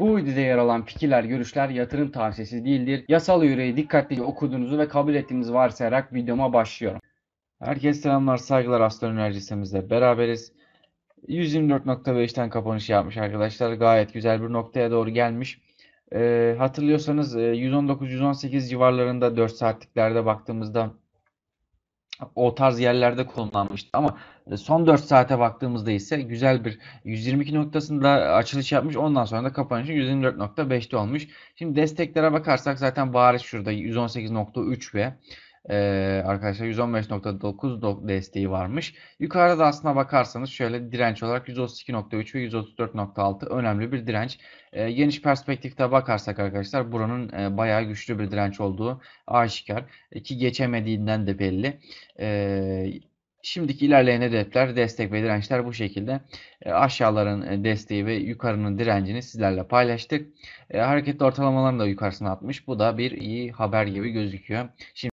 Bu videoda yer alan fikirler, görüşler yatırım tavsiyesi değildir. Yasal yüreği dikkatlice okuduğunuzu ve kabul ettiğinizi varsayarak videoma başlıyorum. Herkese selamlar, saygılar. Astronomi listemizde beraberiz. 124.5'ten kapanış yapmış arkadaşlar. Gayet güzel bir noktaya doğru gelmiş. Ee, hatırlıyorsanız 119-118 e, civarlarında 4 saatliklerde baktığımızda o tarz yerlerde kullanılmıştı ama e, son 4 saate baktığımızda ise güzel bir 122 noktasında açılış yapmış. Ondan sonra da kapanışı 124.5'te olmuş. Şimdi desteklere bakarsak zaten bariz şurada 118.3 ve e, arkadaşlar 115.9 desteği varmış. Yukarıda da aslına bakarsanız şöyle direnç olarak 132.3 ve 134.6 önemli bir direnç. E, geniş perspektifte bakarsak arkadaşlar buranın e, bayağı güçlü bir direnç olduğu aşikar. E, ki geçemediğinden de belli. E, Şimdiki ilerleyen hedefler, destek ve dirençler bu şekilde. E, aşağıların desteği ve yukarının direncini sizlerle paylaştık. E, hareketli ortalamaların da yukarısına atmış. Bu da bir iyi haber gibi gözüküyor. Şimdi